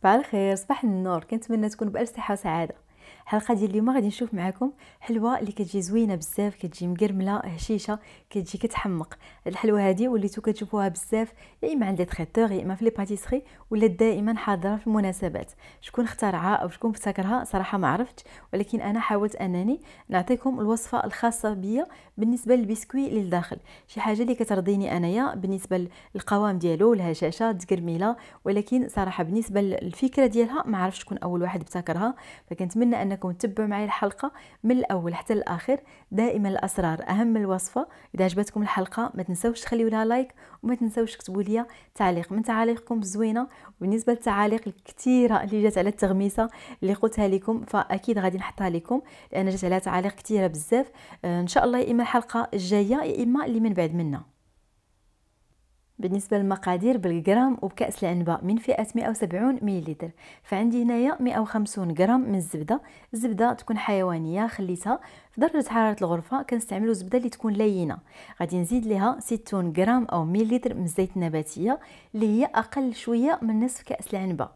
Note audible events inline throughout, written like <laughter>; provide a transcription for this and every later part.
صباح الخير صباح النور كنتمنى تكون بالف صحه وسعاده الحلقه ديال اليوم غادي نشوف معكم حلوه اللي كتجي زوينه بزاف كتجي مقرمله هشيشه كتجي كتحمق الحلوه هذه وليتو كتشوفوها بزاف يا اما عند لي تريتور يا اما في لي باتيسري ولا دائما حاضره في المناسبات شكون اخترعها او شكون ابتكرها صراحه ما عرفتش ولكن انا حاولت انني نعطيكم الوصفه الخاصه بيا بالنسبه للبسكوي للداخل شي حاجه اللي كترضيني انايا بالنسبه للقوام ديالو الهشاشه تقرميله ولكن صراحه بالنسبه للفكره ديالها ما عرفتش شكون اول واحد ابتكرها فكنتمنى ان انكم تتبعوا معي الحلقه من الاول حتى الاخر دائما الاسرار اهم من الوصفه اذا عجبتكم الحلقه ما تنسوش تخليوا لها لايك وما تنسوش تكتبوا لي تعليق من تعاليقكم الزوينه وبالنسبه للتعاليق الكثيره اللي جات على التغميسه اللي قلتها لكم فاكيد غادي نحطها لكم لان جات عليها تعاليق كثيره بزاف آه، ان شاء الله يا اما الحلقه الجايه يا اما اللي من بعد منها بالنسبة للمقادير بالجرام وبكأس العنبة من فئة 170 مليلتر فعندي هنايا 150 غرام من الزبدة الزبدة تكون حيوانية خليتها في درجة حرارة الغرفة كنستعملو زبدة اللي تكون لينة غادي نزيد ليها 60 غرام أو مليلتر من الزيت النباتية اللي هي أقل شوية من نصف كأس العنبة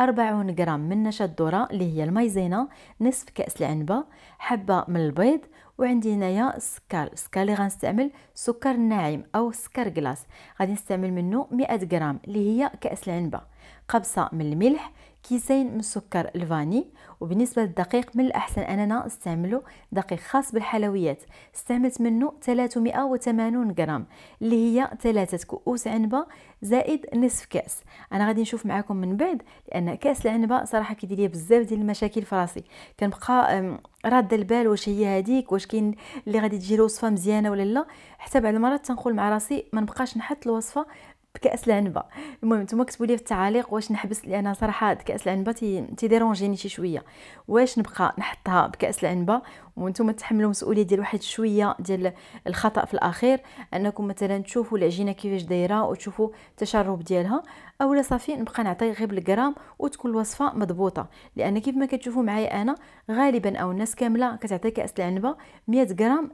40 غرام من نشا الذرة اللي هي المايزينا نصف كأس العنبة حبة من البيض وعندي هنايا السكر السكر اللي غنستعمل سكر ناعم او سكر كلاص غادي نستعمل منه 100 غرام اللي هي كاس العنبه قبصه من الملح كيسين من السكر الفاني وبالنسبه للدقيق من الاحسن اننا نستعملو دقيق خاص بالحلويات استعملت منه 380 غرام اللي هي ثلاثة كؤوس عنبه زائد نصف كاس انا غادي نشوف معكم من بعد لان كاس العنبه صراحه كيدير لي بزاف ديال المشاكل في راسي كنبقى راد البال واش هي هذيك واش كاين اللي غادي تجي الوصفه مزيانه ولا لا حتى بعد المرات تنقول مع راسي ما نبقاش نحط الوصفه بكاس العنبه المهم نتوما كتبوا لي في التعاليق واش نحبس لان صراحه كاس العنبه تيديرونجيني شي شويه واش نبقى نحطها بكاس العنبه وانتم تحملوا مسؤوليه ديال واحد شويه ديال الخطا في الاخير انكم مثلا تشوفوا العجينه كيفاش دايره وتشوفوا التشرب ديالها اولا صافي نبقى نعطي غير بالغرام وتكون الوصفه مضبوطه لان كيف ما كتشوفوا معايا انا غالبا او الناس كامله كتعطي كاس العنبه 100 غرام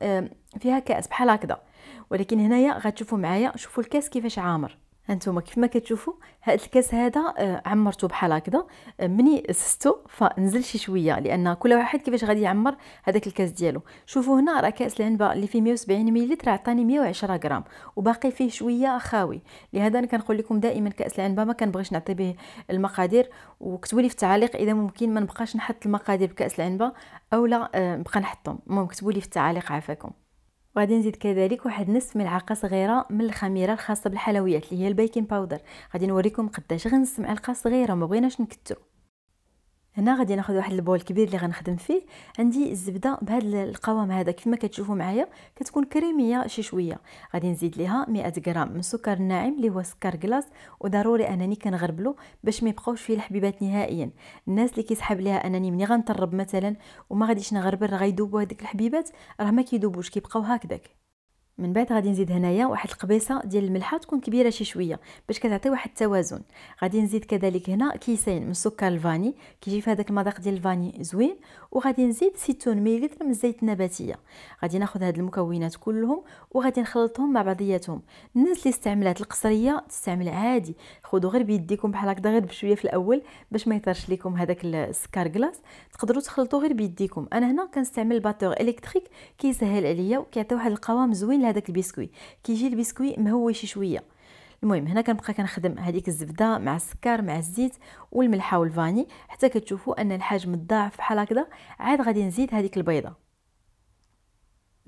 فيها كاس بحال هكذا ولكن هنايا غتشوفوا معايا شوفوا الكاس كيفاش عامر هانتوما كيف ما كتشوفوا هذا الكاس هذا آه، عمرته بحال هكذا آه، مني سستو فنزل شي شويه لان كل واحد كيفاش غادي يعمر هذاك الكاس ديالو شوفوا هنا راه كاس العنبه اللي فيه 170 مليلتر عطاني 110 غرام وباقي فيه شويه خاوي لهذا انا كنقول لكم دائما كاس العنبه ما كنبغيش نعطي به المقادير وكتبوا لي في التعاليق اذا ممكن ما نبقاش نحط المقادير بكاس العنبه اولا آه، نبقى نحطهم المهم كتبوا لي في التعاليق عافاكم وغادي نزيد كذلك واحد نصف ملعقه صغيره من الخميره الخاصه بالحلويات اللي هي البيكنج باودر غادي نوريكم قداش غنص ملعقه صغيره ما بغيناش نكثروا هنا غادي ناخذ واحد البول كبير اللي غنخدم فيه عندي الزبده بهذا القوام هذا ما كتشوفوا معايا كتكون كريميه شي شويه غادي نزيد ليها 100 غرام من السكر الناعم اللي هو سكر كلاص وضروري انني كنغربلو باش ما يبقاوش فيه الحبيبات نهائيا الناس اللي كيسحب ليها انني ملي غنطرب مثلا وما غاديش نغربل راه غيذوبوا هذيك الحبيبات راه ما كيدوبوش كيبقاو هكذاك من بعد غادي نزيد هنايا واحد القبيصه ديال الملحه تكون كبيره شي شويه باش كتعطي واحد التوازن غادي نزيد كذلك هنا كيسين من السكر الفاني كيجي في هذاك المذاق ديال الفاني زوين وغادي نزيد 60 مليلتر من الزيت النباتيه غادي ناخذ هاد المكونات كلهم وغادي نخلطهم مع بعضياتهم الناس اللي استعملات القصريه تستعمل عادي خذوا غير بيديكم بحال هكذا غير بشويه في الاول باش ما يطرش لكم هذاك السكر كلاص تقدروا تخلطوا غير بيديكم انا هنا كنستعمل باتور الكتريك كيسهل عليا وكيعطي واحد القوام زوين هذاك البسكوي كيجي البسكوي مهوش شويه المهم هنا كنبقى كنخدم هذيك الزبده مع السكر مع الزيت والملحه والفاني حتى كتشوفوا ان الحجم ضاعف بحال هكذا عاد غادي نزيد هذيك البيضه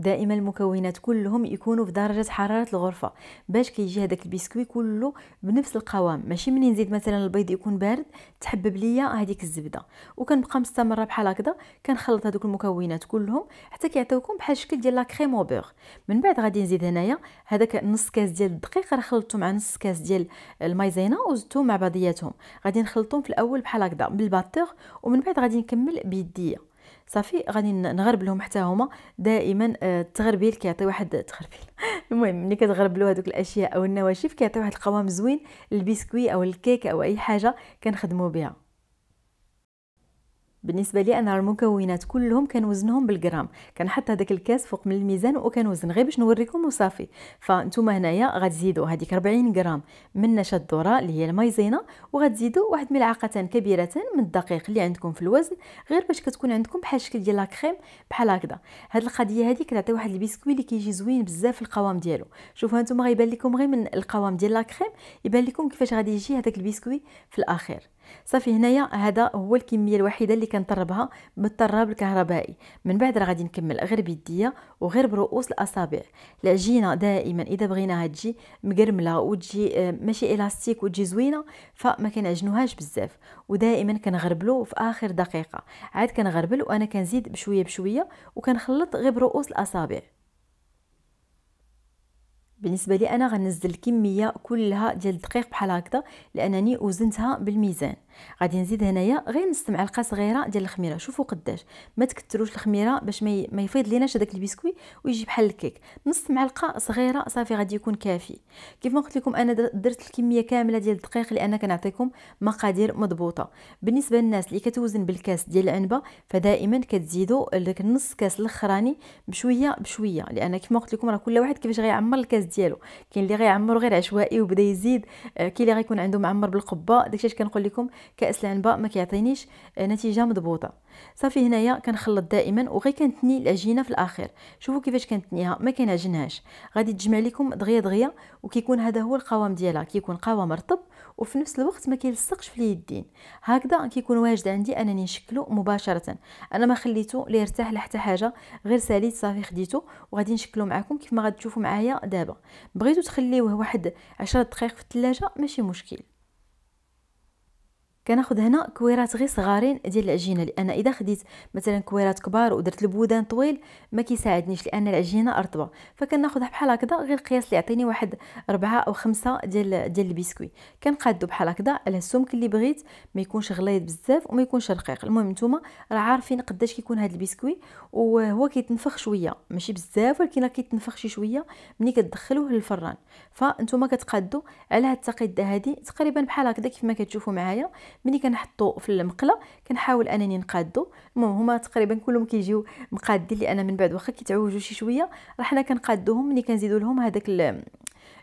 دائما المكونات كلهم يكونوا في درجه حراره الغرفه باش كيجي هذاك البسكوي كله بنفس القوام ماشي منين نزيد مثلا البيض يكون بارد تحبب ليا هذيك الزبده وكنبقى مستمره بحال هكذا كنخلط هذوك المكونات كلهم حتى كيعطيوكم بحال الشكل ديال لا كريم من بعد غادي نزيد هنايا هذاك نص كاس ديال الدقيق راه خلطته مع نص كاس ديال المايزينا وزدتهم مع بعضياتهم غادي نخلطهم في الاول بحال هكذا بالباتور ومن بعد غادي نكمل بيديه صافي غادي نغرب لهم حتى هما دائما آه، التغربيل كيعطي واحد التغربيل <laughs> المهم ملي كتغربلو هذوك الاشياء او النواشف كيعطي واحد القوام زوين البسكوي او الكيك او اي حاجه كنخدموا بها بالنسبة لي أنا المكونات كلهم كان وزنهم بالجرام كان حتى هذاك الكاس فوق من الميزان وكان وزن غير باش نوريكم وصافي فانتم هنايا غتزيدوا هذيك 40 غرام من نشا الذرة اللي هي المايزينا وغتزيدوا واحد ملعقتان كبيرة من الدقيق اللي عندكم في الوزن غير باش كتكون عندكم بحال الشكل ديال لاكريم بحال هكذا هاد القضية هذه كتعطي واحد البسكوي اللي كيجي زوين بزاف في القوام ديالو شوفوا انتم غيبان لكم غير من القوام ديال لاكريم يبان لكم كيفاش غادي يجي هذاك البسكوي في الاخير صافي هنايا هذا هو الكميه الوحيده اللي كنطربها بالطراب الكهربائي من بعد راه غادي نكمل غير بيديه وغير برؤوس الاصابع العجينه دائما اذا بغيناها تجي مقرمله وتجي آه، ماشي الاستيك وتجي زوينه فما كنعجنوهاش بزاف ودائما كنغربلو في اخر دقيقه عاد كنغربل وانا كنزيد بشويه بشويه وكنخلط غير برؤوس الاصابع بالنسبه لي انا غنزل الكميه كلها ديال الدقيق بحال هكذا لانني وزنتها بالميزان غادي نزيد هنايا غير نص معلقه صغيره ديال الخميره شوفوا قداش ما تكثروش الخميره باش ما, يفيض ليناش هذاك البسكوي ويجي بحال الكيك نص معلقه صغيره صافي غادي يكون كافي كيف ما قلت لكم انا درت الكميه كامله ديال الدقيق لان كنعطيكم مقادير مضبوطه بالنسبه للناس اللي كتوزن بالكاس ديال العنبه فدائما كتزيدوا داك النص كاس الاخراني بشويه بشويه لان كيف ما قلت لكم راه كل واحد كيفاش غيعمر الكاس ديالو كاين اللي غيعمرو غير عشوائي وبدا يزيد آه، كاين اللي غيكون عنده معمر بالقبه داكشي اش كنقول لكم كاس العنبه ما كيعطينيش آه، نتيجه مضبوطه صافي هنايا كنخلط دائما وغير كنتني العجينه في الاخر شوفوا كيفاش كنتنيها ما كنعجنهاش غادي تجمع لكم دغيا دغيا وكيكون هذا هو القوام ديالها كيكون قوام رطب وفي نفس الوقت ما كيلصقش في اليدين هكذا كيكون واجد عندي انني نشكلو مباشره انا ما خليته لا يرتاح حاجه غير ساليت صافي خديته وغادي نشكلو معكم كيف ما غتشوفوا معايا دابا بغيتو تخليوه واحد 10 دقائق في الثلاجه ماشي مشكل كناخذ هنا كويرات غير صغارين ديال العجينه لان اذا خديت مثلا كويرات كبار ودرت البودان طويل ما كيساعدنيش لان العجينه رطبه فكناخذها بحال هكذا غير القياس اللي يعطيني واحد أربعة او خمسة ديال ديال البسكوي كنقادو بحال هكذا على السمك اللي بغيت ما يكونش غليظ بزاف وما يكونش رقيق المهم نتوما راه عارفين قداش كيكون هذا البسكوي وهو كيتنفخ شويه ماشي بزاف ولكن راه كيتنفخ شي شويه ملي كتدخلوه للفران فانتوما كتقادو على هاد التقيده هادي تقريبا بحال هكذا كيف ما كتشوفوا معايا ملي كنحطو في المقله كنحاول انني نقادو المهم هما تقريبا كلهم كيجيو مقادين لان من بعد واخا كيتعوجوا شي شويه راه حنا كنقادوهم ملي كنزيدو لهم هذاك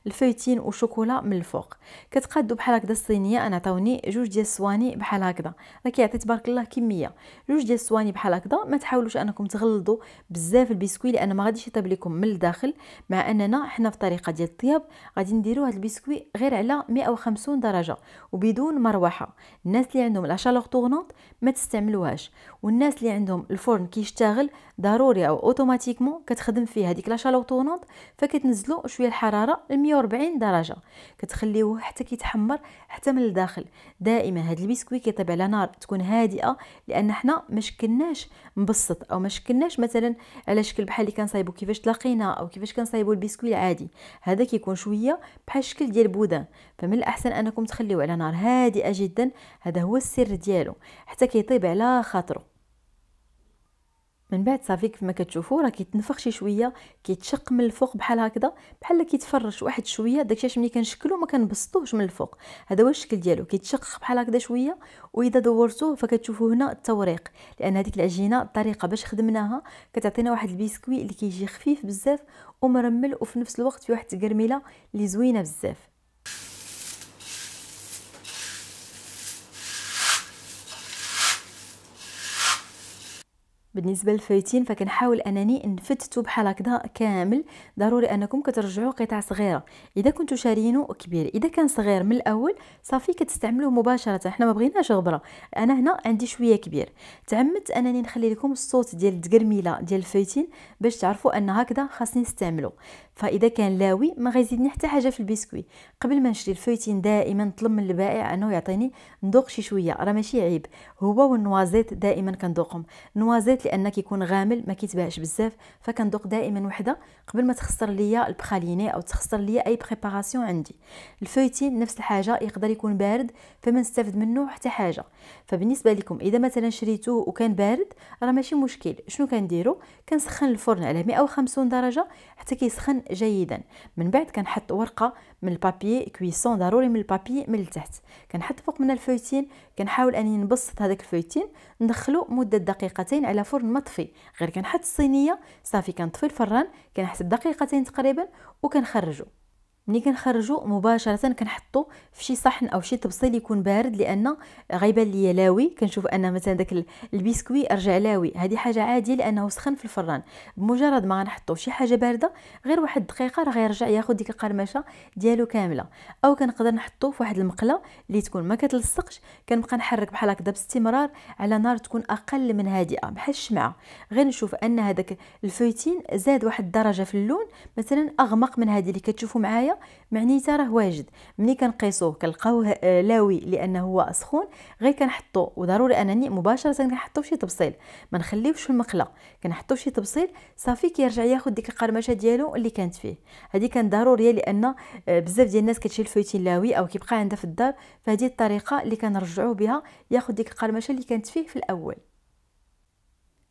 الفايتين وشوكولا من الفوق كتقادو بحال هكذا الصينيه انا عطاوني جوج ديال الصواني بحال هكذا راه كيعطي تبارك الله كميه جوج ديال الصواني بحال هكذا ما تحاولوش انكم تغلظوا بزاف البسكوي لان ما غاديش يطيب لكم من الداخل مع اننا حنا في طريقه ديال الطياب غادي نديرو هذا البسكوي غير على 150 درجه وبدون مروحه الناس اللي عندهم لا شالوغ طورنونط ما تستعملوهاش والناس اللي عندهم الفرن كيشتغل ضروري او اوتوماتيكمون كتخدم فيه هذيك لا شالوغ طورنونط فكتنزلوا شويه الحراره ل 140 درجه كتخليوه حتى كيتحمر حتى من الداخل دائما هاد البسكوي كيطيب على نار تكون هادئه لان حنا ما شكلناش مبسط او ما شكلناش مثلا على شكل بحال اللي كنصايبو كيفاش تلاقينا او كيفاش كنصايبو البسكوي العادي هذا كيكون شويه بحال الشكل ديال بودان فمن الاحسن انكم تخليوه على نار هادئه جدا هذا هو السر ديالو حتى كيطيب على خاطره من بعد صافي كيف ما كتشوفوا راه كيتنفخ شي شويه كيتشق من الفوق بحال هكذا بحال كيتفرش واحد شويه داكشي علاش ملي كنشكلو ما كنبسطوش من الفوق هذا هو الشكل ديالو كيتشق بحال هكذا شويه واذا دورتوه فكتشوفوا هنا التوريق لان هذيك العجينه الطريقه باش خدمناها كتعطينا واحد البسكوي اللي كيجي خفيف بزاف ومرمل وفي نفس الوقت فيه واحد التكرميله اللي زوينه بزاف بالنسبه للفايتين فكنحاول انني نفتتو بحال هكذا كامل ضروري انكم كترجعوا قطع صغيره اذا كنتو شارينو كبير اذا كان صغير من الاول صافي كتستعملوه مباشره حنا ما بغيناش غبره انا هنا عندي شويه كبير تعمدت انني نخلي لكم الصوت ديال التقرميله ديال الفايتين باش تعرفوا ان هكذا خاصني نستعملو فاذا كان لاوي ما غيزيدني حتى حاجه في البسكوي قبل ما نشري الفايتين دائما نطلب من البائع انه يعطيني ندوق شي شويه راه ماشي عيب هو والنوازيت دائما كندوقهم نوازيت لان كيكون غامل ما كيتباعش بزاف فكندوق دائما وحده قبل ما تخسر ليا البخاليني او تخسر ليا اي بريباراسيون عندي الفويتين نفس الحاجه يقدر يكون بارد فما نستافد منه حتى حاجه فبالنسبه لكم اذا مثلا شريتوه وكان بارد راه ماشي مشكل شنو كنديرو كنسخن الفرن على 150 درجه حتى كيسخن جيدا من بعد كنحط ورقه من البابي كويسون ضروري من البابي من التحت كنحط فوق منها الفويتين كنحاول اني نبسط هذاك الفويتين ندخلو مده دقيقتين على فرن مطفي غير كنحط الصينيه صافي كنطفي الفران كنحسب دقيقتين تقريبا وكنخرجو ملي كنخرجو مباشره كنحطو في شي صحن او شي طبسيل يكون بارد لان غيبان ليا لاوي كنشوف ان مثلا داك البسكوي رجع لاوي هذه حاجه عاديه لانه سخن في الفران بمجرد ما غنحطو شي حاجه بارده غير واحد الدقيقه راه غيرجع ياخذ ديك القرمشه ديالو كامله او كنقدر نحطو في واحد المقله اللي تكون ما كتلصقش كنبقى نحرك بحال هكذا باستمرار على نار تكون اقل من هادئه بحال الشمعه غير نشوف ان هذاك الفويتين زاد واحد الدرجه في اللون مثلا اغمق من هذه اللي كتشوفوا معايا معنيتها معنيته راه واجد ملي كنقيسوه كنلقاوه آه، لاوي لانه هو سخون غير كنحطو وضروري انني مباشره كنحطو فشي تبصيل ما نخليوش في المقله كنحطو فشي تبصيل صافي كيرجع ياخد ديك القرمشه ديالو اللي كانت فيه هذه كان ضروريه لان آه، بزاف ديال الناس كتشيل الفويتين لاوي او كيبقى عندها في الدار فهذه الطريقه اللي كنرجعوه بها ياخد ديك القرمشه اللي كانت فيه في الاول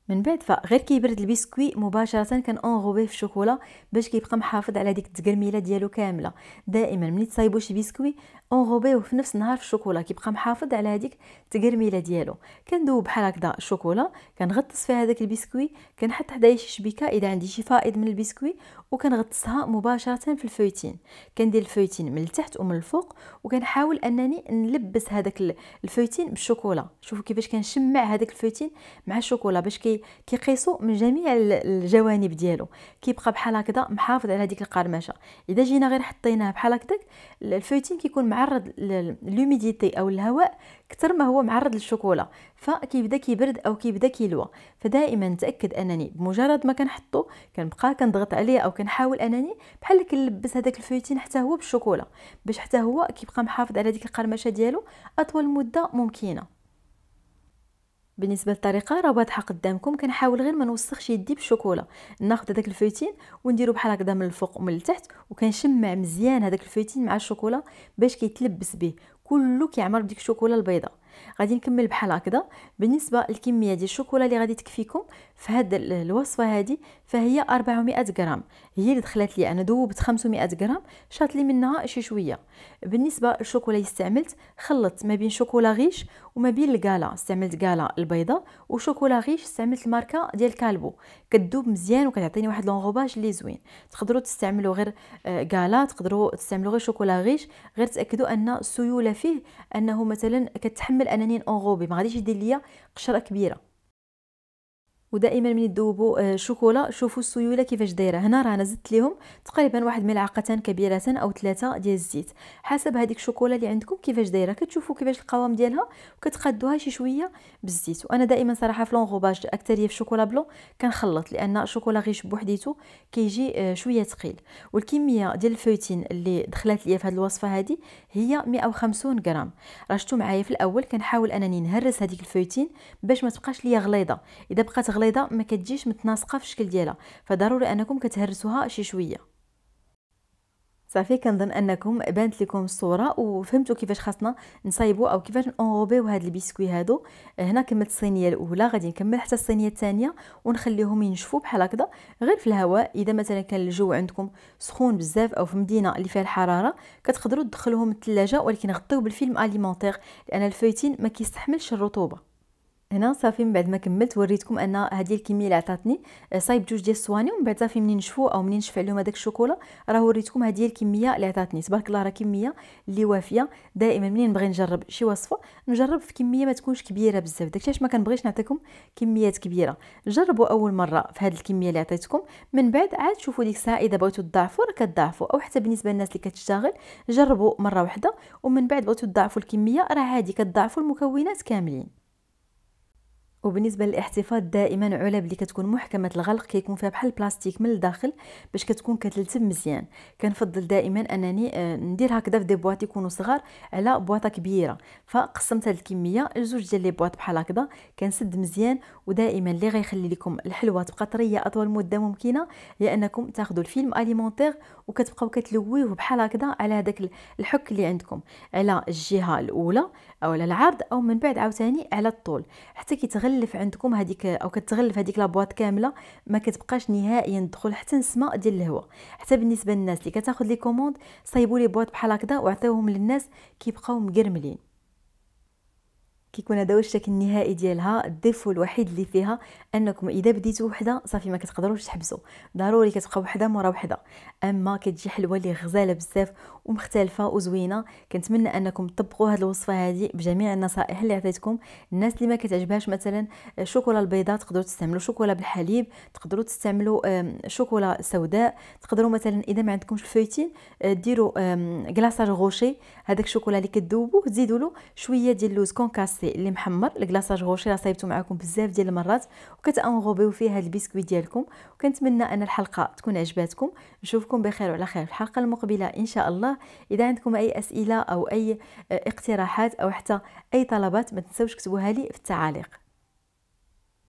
من بعد فغير كيبرد البسكوي مباشره كنأنغوبيه في الشوكولا باش كيبقى محافظ على ديك التقرميله ديالو كامله دائما ملي تصايبو شي بسكوي اونغوبيه في نفس النهار في الشوكولا كيبقى محافظ على هذيك التقرميله ديالو كندوب بحال هكذا الشوكولا كنغطس فيها هذاك البسكوي كنحط حدايا شي شبيكه اذا عندي شي فائض من البسكوي وكنغطسها مباشره في الفويتين كندير الفويتين من التحت ومن الفوق وكنحاول انني نلبس هذاك الفويتين بالشوكولا شوفوا كيفاش كنشمع هذاك الفويتين مع الشوكولا باش كي كيقيسوا من جميع الجوانب ديالو كيبقى بحال هكذا محافظ على هذيك القرمشه اذا جينا غير حطيناه بحال هكذاك الفويتين كيكون معرض للوميديتي او الهواء اكثر ما هو معرض للشوكولا فكيبدا كيبرد او كيبدا كيلوى فدائما نتاكد انني بمجرد ما كنحطو كنبقى كنضغط عليه او كنحاول انني بحال كنلبس هذاك الفويتين حتى هو بالشوكولا باش حتى هو كيبقى محافظ على ديك القرمشه ديالو اطول مده ممكنه بالنسبه للطريقه راه واضحه قدامكم كنحاول غير ما نوسخش يدي بالشوكولا ناخذ هذاك الفوتين ونديرو بحال هكذا من الفوق ومن التحت وكنشمع مزيان هذاك الفوتين مع الشوكولا باش كيتلبس به كله كيعمر بديك الشوكولا البيضاء غادي نكمل بحال هكذا بالنسبه للكميه ديال الشوكولا اللي غادي تكفيكم في هذه الوصفه هادي فهي 400 غرام هي اللي دخلت لي انا ذوبت 500 غرام شات لي منها شي شويه بالنسبه للشوكولا اللي استعملت خلطت ما بين شوكولا غيش وما بين الكالا استعملت كالا البيضاء وشوكولا غيش استعملت الماركه ديال كالبو كتذوب مزيان وكتعطيني واحد لونغوباج اللي زوين تقدروا تستعملوا غير كالا آه، تقدروا تستعملوا غير شوكولا غيش غير تاكدوا ان السيوله فيه انه مثلا كتحمل انني اونغوبي ما غاديش يدير ليا قشره كبيره ودائما من تذوبوا الشوكولا آه، شوفوا السيوله كيفاش دايره هنا رانا زدت لهم تقريبا واحد ملعقتان كبيرة او ثلاثه ديال الزيت حسب هذيك الشوكولا اللي عندكم كيفاش دايره كتشوفوا كيفاش القوام ديالها وكتقادوها شي شويه بالزيت وانا دائما صراحه في لونغوباج اكثريه في شوكولا بلون كنخلط لان الشوكولا غيش بوحديته كيجي آه، شويه ثقيل والكميه ديال الفوتين اللي دخلت ليا في هذه الوصفه هذه هي 150 غرام راه شفتوا معايا في الاول كنحاول انني نهرس هذيك الفوتين باش ما تبقاش ليا غليظه اذا بقات التغليظه ما كتجيش متناسقه في الشكل ديالها فضروري انكم كتهرسوها شي شويه صافي كنظن انكم بانت لكم الصوره وفهمتوا كيفاش خاصنا نصايبوا او كيفاش نغوبيو هاد البسكوي هادو هنا كملت الصينيه الاولى غادي نكمل حتى الصينيه الثانيه ونخليهم ينشفوا بحال هكذا غير في الهواء اذا مثلا كان الجو عندكم سخون بزاف او في مدينه اللي فيها الحراره كتقدروا تدخلوهم الثلاجه ولكن غطيو بالفيلم اليمونتير لان الفويتين ما كيستحملش الرطوبه هنا صافي من بعد ما كملت وريتكم ان هذه الكميه اللي عطاتني آه، صايب جوج ديال الصواني ومن بعد صافي منين نشفو او منين نشفع لهم هذاك الشوكولا راه وريتكم هذه الكميه اللي عطاتني تبارك الله راه كميه اللي وافيه دائما منين نبغي نجرب شي وصفه نجرب في كميه ما تكونش كبيره بزاف داكشي علاش ما كنبغيش نعطيكم كميات كبيره جربوا اول مره في هذه الكميه اللي عطيتكم من بعد عاد شوفوا ديك الساعه اذا بغيتوا تضاعفوا راه كتضاعفوا او حتى بالنسبه للناس اللي كتشتغل جربوا مره واحده ومن بعد بغيتوا تضاعفوا الكميه راه عادي كتضاعفوا المكونات كاملين وبالنسبه للاحتفاظ دائما علب اللي كتكون محكمه الغلق كيكون فيها بحال البلاستيك من الداخل باش كتكون كتلتم مزيان كنفضل دائما انني آه، ندير هكذا في دي بواط يكونوا صغار على بواطه كبيره فقسمت هذه الكميه لجوج ديال لي بواط بحال هكذا كنسد مزيان ودائما اللي غيخلي لكم الحلوه تبقى طريه اطول مده ممكنه هي انكم تاخذوا الفيلم اليمونتير وكتبقاو كتلويوه بحال هكذا على هذاك الحك اللي عندكم على الجهه الاولى او على العرض او من بعد عاوتاني على الطول حتى كيتغلف عندكم هذيك او كتغلف هذيك لابواط كامله ما كتبقاش نهائيا الدخول حتى نسمه ديال الهواء حتى بالنسبه للناس اللي كتاخذ لي كوموند صايبوا لي بواط بحال هكذا وعطيوهم للناس كيبقاو مقرملين كيكون هذا هو الشكل النهائي ديالها الديفو الوحيد اللي فيها انكم اذا بديتوا وحده صافي ما كتقدروش تحبسوا ضروري كتبقى وحده مورا وحده اما كتجي حلوه اللي غزاله بزاف ومختلفه وزوينه كنتمنى انكم تطبقوا هذه الوصفه هذه بجميع النصائح اللي عطيتكم الناس اللي ما كتعجبهاش مثلا الشوكولا البيضاء تقدروا تستعملوا شوكولا بالحليب تقدروا تستعملوا شوكولا سوداء تقدروا مثلا اذا ما عندكمش الفويتين آه، ديروا كلاصاج غوشي هذاك الشوكولا اللي كتذوبوه تزيدوا له شويه ديال اللوز كونكاسي الكافي اللي محمر الكلاصاج غوشي راه صايبته معكم بزاف ديال المرات وكتانغوبيو فيه هاد البسكويت ديالكم وكنتمنى ان الحلقه تكون عجباتكم نشوفكم بخير وعلى خير في الحلقه المقبله ان شاء الله اذا عندكم اي اسئله او اي آه، اقتراحات او حتى اي طلبات ما تنساوش كتبوها لي في التعاليق